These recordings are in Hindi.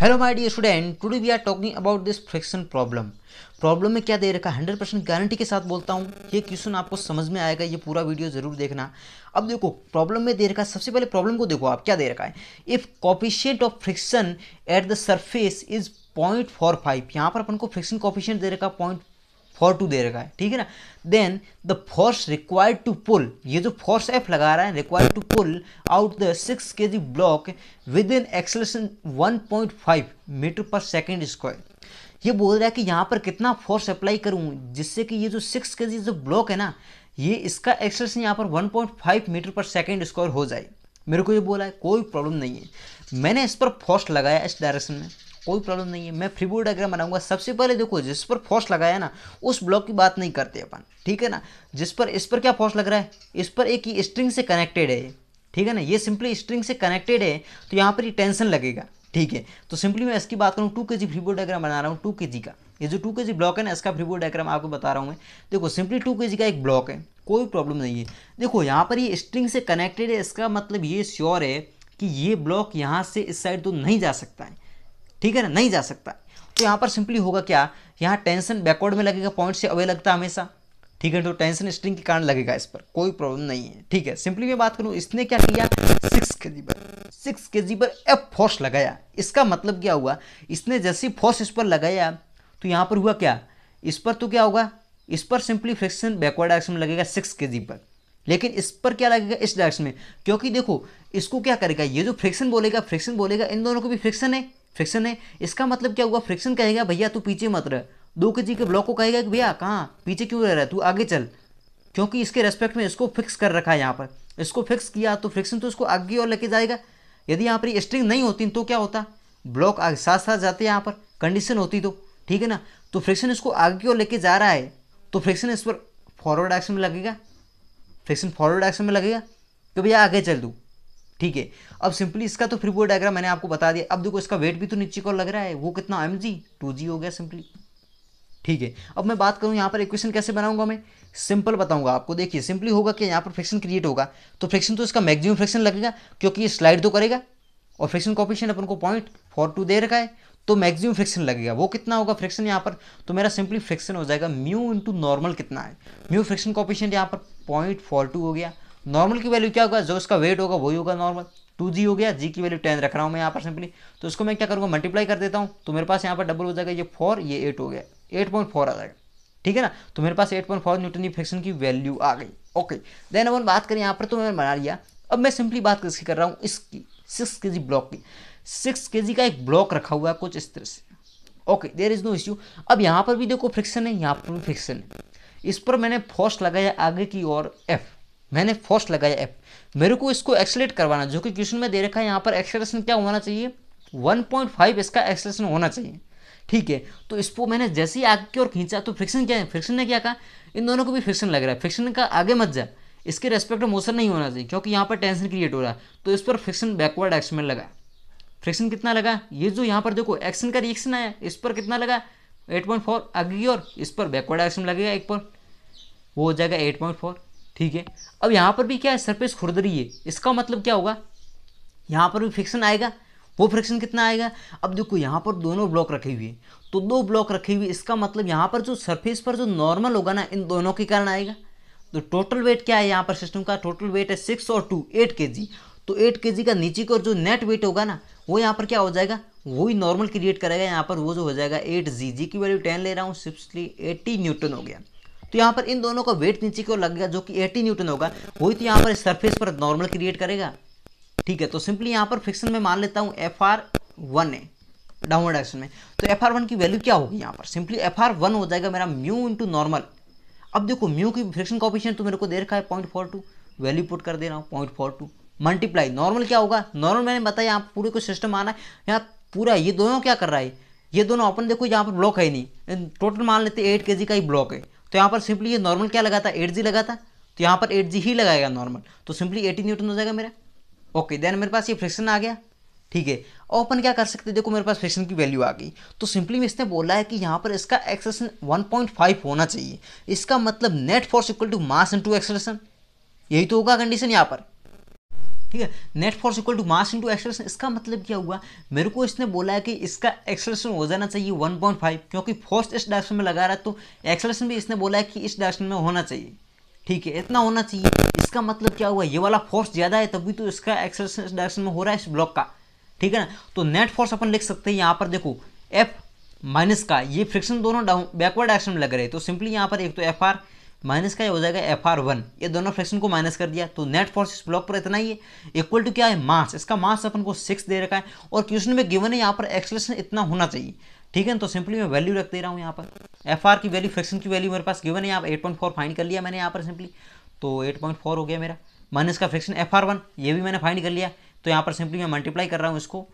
hello my dear student today we are talking about this friction problem problem में क्या दे रखा है 100 परसेंट गारंटी के साथ बोलता हूँ ये क्वेश्चन आपको समझ में आएगा ये पूरा वीडियो जरूर देखना अब देखो प्रॉब्लम में दे रखा है सबसे पहले प्रॉब्लम को देखो आप क्या दे रखा है if coefficient of friction at the surface is point four five यहाँ पर अपन को फ्रिक्शन कॉपिशियंट दे रखा पॉइंट फोर टू दे रखा है ठीक है ना then the force required to pull ये जो फोर्स एफ लगा रहा है required to pull out the six K G block with in acceleration one point five metre per second square ये बोल रहा है कि यहाँ पर कितना फोर्स अप्लाई करूँ जिससे कि ये जो सिक्स के जी जो ब्लॉक है ना ये इसका एक्सलेशन यहाँ पर one point five metre per second square हो जाए मेरे को ये बोला है कोई प्रॉब्लम नहीं है मैंने इस पर फोर्स लगाया इस डायरेक्शन में कोई प्रॉब्लम नहीं है मैं फ्रीबोर्ड डायग्राम बनाऊंगा सबसे पहले देखो जिस पर फोर्स लगाया ना उस ब्लॉक की बात नहीं करते अपन ठीक है ना जिस पर इस पर क्या फोर्स लग रहा है इस पर एक ही स्ट्रिंग से कनेक्टेड है ठीक है ना ये सिंपली स्ट्रिंग से कनेक्टेड है तो यहाँ पर ये टेंशन लगेगा ठीक है तो सिंपली मैं इसकी बात करूँ टू के जी बोर्ड डायग्राम बना रहा हूँ टू के जी का ये जो टू के जी ब्लॉक है ना इसका बोर्ड डायग्राम आपको बता रहा हूँ मैं देखो सिंपली टू के जी का एक ब्लॉक है कोई प्रॉब्लम नहीं है देखो यहाँ पर ये स्ट्रिंग से कनेक्टेड है इसका मतलब ये श्योर है कि ये ब्लॉक यहाँ से इस साइड तो नहीं जा सकता है ठीक है ना नहीं जा सकता तो यहाँ पर सिंपली होगा क्या यहाँ टेंशन बैकवर्ड में लगेगा पॉइंट से अवे लगता है हमेशा ठीक है तो टेंशन स्ट्रिंग के कारण लगेगा इस पर कोई प्रॉब्लम नहीं है ठीक है सिंपली मैं बात करूँ इसने क्या किया सिक्स के जी पर सिक्स के जी पर एफ फोर्स लगाया इसका मतलब क्या हुआ इसने जैसे फोर्स इस पर लगाया तो यहाँ पर हुआ क्या इस पर तो क्या होगा इस पर सिंपली फ्रिक्शन बैकवर्ड डायरेक्शन में लगेगा सिक्स के जी पर लेकिन इस पर क्या लगेगा इस डायरेक्शन में क्योंकि देखो इसको क्या करेगा ये जो फ्रिक्शन बोलेगा फ्रिक्शन बोलेगा इन दोनों को भी फ्रिक्शन है फ्रिक्शन है इसका मतलब क्या हुआ फ्रिक्शन कहेगा भैया तू पीछे मत रह दो के जी के ब्लॉक को कहेगा कि भैया कहाँ पीछे क्यों रह रहा है तू आगे चल क्योंकि इसके रेस्पेक्ट में इसको फिक्स कर रखा है यहाँ पर इसको फिक्स किया तो फ्रिक्शन तो इसको आगे और लेके जाएगा यदि यहाँ पर स्ट्रिंग नहीं होती तो क्या होता ब्लॉक साथ साथ जाते यहाँ पर कंडीशन होती तो ठीक है ना तो फ्रिक्शन इसको आगे की ओर लेके जा रहा है तो फ्रिक्शन इस पर फॉरवर्ड एक्शन में लगेगा फ्रिक्शन फॉरवर्ड एक्शन में लगेगा कि भैया आगे चल दूँ ठीक है अब सिंपली इसका तो फिर वो डायग्राम मैंने आपको बता दिया अब देखो इसका वेट भी तो नीचे को लग रहा है वो कितना एम जी टू जी हो गया सिंपली ठीक है अब मैं बात करूँ यहाँ पर इक्वेशन कैसे बनाऊंगा मैं सिंपल बताऊंगा आपको देखिए सिंपली होगा कि यहाँ पर फ्रिक्शन क्रिएट होगा तो फ्रिक्शन तो इसका मैक्सिमम फ्रिक्शन लगेगा क्योंकि ये स्लाइड तो करेगा और फ्रिक्शन कॉपिशन अपन को पॉइंट फोर टू दे रखा है तो मैक्सिमम फ्रिक्शन लगेगा वो कितना होगा फ्रिक्शन यहाँ पर तो मेरा सिंपली फ्रिक्शन हो जाएगा म्यू इंटू नॉर्मल कितना है म्यू फ्रिक्शन कॉपिशन यहाँ पर पॉइंट फोर टू हो गया नॉर्मल की वैल्यू क्या होगा जो उसका वेट होगा वही होगा नॉर्मल टू जी हो गया जी की वैल्यू टेन रख रहा हूँ मैं यहाँ पर सिंपली तो उसको मैं क्या करूँगा मल्टीप्लाई कर देता हूँ तो मेरे पास यहाँ पर डबल हो जाएगा ये फोर ये एट हो गया एट पॉइंट फोर आ जाएगा ठीक है ना तो मेरे पास एट पॉइंट फोर न्यूटन की फ्रिक्शन की वैल्यू आ गई ओके देन अपन बात करें यहाँ पर तो मैंने बना लिया अब मैं सिंपली बात किसकी कर रहा हूँ इसकी सिक्स के जी ब्लॉक की सिक्स के जी का एक ब्लॉक रखा हुआ है कुछ इस तरह से okay there is no issue अब यहाँ पर भी देखो फ्रिक्शन है यहाँ पर भी फ्रिक्शन है इस पर मैंने फोर्स लगाया आगे की ओर एफ़ मैंने फोर्स लगाया ऐप मेरे को इसको एक्सलेट करवाना जो कि क्वेश्चन में दे रखा है यहाँ पर एक्सेलेशन क्या होना चाहिए 1.5 इसका एक्सेलेशन होना चाहिए ठीक है तो इसको मैंने जैसे ही आगे की ओर खींचा तो फ्रिक्शन क्या है फ्रिक्शन ने क्या कहा इन दोनों को भी फ्रिक्शन लग रहा है फ्रिक्शन का आगे मत जा इसके रेस्पेक्ट में मोशन नहीं होना चाहिए क्योंकि यहाँ पर टेंशन क्रिएट हो रहा है तो इस पर फ्रिक्शन बैकवर्ड एक्शन में लगा फ्रिक्शन कितना लगा ये जो यहाँ पर देखो एक्शन का रिएक्शन आया इस पर कितना लगा 8.4 आगे की ओर इस पर बैकवर्ड एक्शन लगेगा एक पर वो हो जाएगा 8.4 ठीक है अब यहाँ पर भी क्या है सरफेस खुरद रही है इसका मतलब क्या होगा यहाँ पर भी फ्रिक्शन आएगा वो फ्रिक्शन कितना आएगा अब देखो यहाँ पर दोनों ब्लॉक रखे हुए तो दो ब्लॉक रखे हुए इसका मतलब यहाँ पर जो सरफेस पर जो नॉर्मल होगा ना इन दोनों के कारण आएगा तो टोटल वेट क्या है यहाँ पर सिस्टम का टोटल वेट है सिक्स और टू एट के जी तो एट के जी का नीचे का जो नेट वेट होगा ना वो यहाँ पर क्या हो जाएगा वही नॉर्मल क्रिएट करेगा यहाँ पर वो जो हो जाएगा एट जी जी की वैल्यू टेन ले रहा हूँ सिक्सली एट्टी न्यूटन हो गया तो यहाँ पर इन दोनों का वेट नीचे की ओर लगेगा जो कि 80 न्यूटन होगा वही तो यहाँ पर सरफेस पर नॉर्मल क्रिएट करेगा ठीक है तो सिंपली यहाँ पर फिक्सन में मान लेता हूँ एफ आर वन है डाउनवर्ड एक्शन में तो एफ आर वन की वैल्यू क्या होगी यहाँ पर सिंपली एफ आर वन हो जाएगा मेरा म्यू इंटू नॉर्मल अब देखो म्यू की फ्रिक्शन कॉपिशन तो मेरे को दे रखा है point four two value put कर दे रहा हूँ point four two multiply normal क्या होगा नॉर्मल मैंने बताया यहाँ पूरे को सिस्टम आना है यहाँ पूरा ये दोनों क्या कर रहा है ये दोनों अपन देखो यहाँ पर ब्लॉक है नहीं टोटल मान लेते एट के जी का ही ब्लॉक है तो यहाँ पर सिंपली ये नॉर्मल क्या लगा था एट जी लगा था तो यहाँ पर एट जी ही लगाएगा नॉर्मल तो सिंपली एटी न्यूटन हो जाएगा मेरा ओके देन मेरे पास ये फ्रिक्शन आ गया ठीक है और अपन क्या कर सकते देखो मेरे पास फ्रिक्शन की वैल्यू आ गई तो सिंपली मैं इसने बोला है कि यहाँ पर इसका पॉइंट फाइव होना चाहिए इसका मतलब net force equal to mass into acceleration यही तो होगा कंडीशन यहाँ पर ठीक है net force equal to mass into acceleration इसका मतलब क्या हुआ मेरे को इसने बोला है कि इसका एक्सलेशन हो जाना चाहिए 1.5 क्योंकि फोर्स इस डायरेक्शन में लगा रहा है तो एक्सलेशन भी इसने बोला है कि इस डायरेक्शन में होना चाहिए ठीक है इतना होना चाहिए इसका मतलब क्या हुआ ये वाला फोर्स ज़्यादा है तभी तो इसका एक्सलेशन इस डायरेक्शन में हो रहा है इस ब्लॉक का ठीक है ना तो नेट फोर्स अपन लिख सकते हैं यहाँ पर देखो एफ माइनस का ये फ्रिक्शन दोनों डाउन बैकवर्ड डायरेक्शन में लग रहे हैं तो सिंपली यहाँ पर एक तो एफ आर माइनस का ये हो जाएगा एफ आर वन ये दोनों फ्रैक्शन को माइनस कर दिया तो नेट फोर्स इस ब्लॉक पर इतना ही है इक्वल टू क्या है मास इसका मास अपन को सिक्स दे रखा है और क्वेश्चन में गिवन है यहाँ पर एक्सलेशन इतना होना चाहिए ठीक है तो सिंपली मैं वैल्यू रख दे रहा हूँ यहाँ पर एफ आर की वैल्यू फ्रैक्शन की वैल्यू मेरे पास गिवन है यहाँ पर एट पॉइंट फोर फाइंड कर लिया मैंने यहाँ पर सिंपली तो एट पॉइंट फोर हो गया मेरा माइनस का फ्रैक्शन एफ आर वन ये भी मैंने फाइंड कर लिया तो यहाँ पर सिंपली मैं मल्टीप्लाई कर रहा हूँ इसको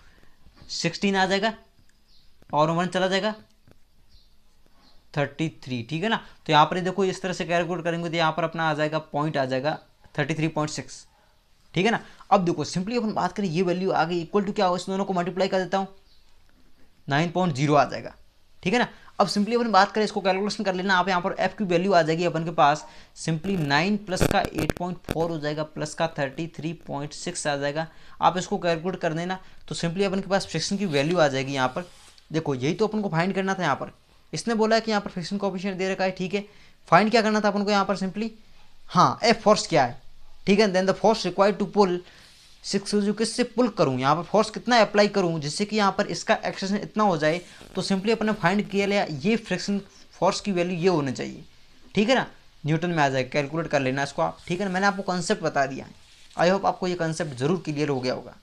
सिक्सटीन आ जाएगा और वन चला जाएगा थर्टी थ्री ठीक है ना तो यहाँ पर देखो इस तरह से कैलकुलेट करेंगे तो यहाँ पर अपना आ जाएगा पॉइंट आ जाएगा थर्टी थ्री पॉइंट सिक्स ठीक है ना अब देखो सिंपली अपन बात करें ये वैल्यू आ गई इक्वल टू क्या होगा इस दोनों को मल्टीप्लाई कर देता हूँ नाइन पॉइंट जीरो आ जाएगा ठीक है ना अब सिंपली अपन बात करें इसको कैलकुलेशन कर लेना आप यहाँ पर एफ की वैल्यू आ जाएगी अपन के पास सिंपली नाइन प्लस का एट पॉइंट फोर हो जाएगा प्लस का थर्टी थ्री पॉइंट सिक्स आ जाएगा आप इसको कैलकुलेट कर देना तो सिंपली अपन के पास फ्रिक्शन की वैल्यू आ जाएगी यहाँ पर देखो यही तो अपन को फाइंड करना था यहाँ पर इसने बोला है कि यहाँ पर फ्रिक्शन कॉपिशियंट दे रखा है ठीक है फाइंड क्या करना था अपन को यहाँ पर सिंपली हाँ ए फोर्स क्या है ठीक है then the force required to pull six किससे पुल करूँ यहाँ पर फोर्स कितना अप्लाई करूँ जिससे कि यहाँ पर इसका एक्सेशन इतना हो जाए तो सिंपली अपने फाइंड किया लिया ये फ्रिक्शन फोर्स की वैल्यू ये होनी चाहिए ठीक है ना न्यूटन में आ जाएगा कैलकुलेट कर लेना इसको आप ठीक है ना मैंने आपको कंसेप्ट बता दिया है आई होप आपको ये कंसेप्ट जरूर क्लियर हो गया होगा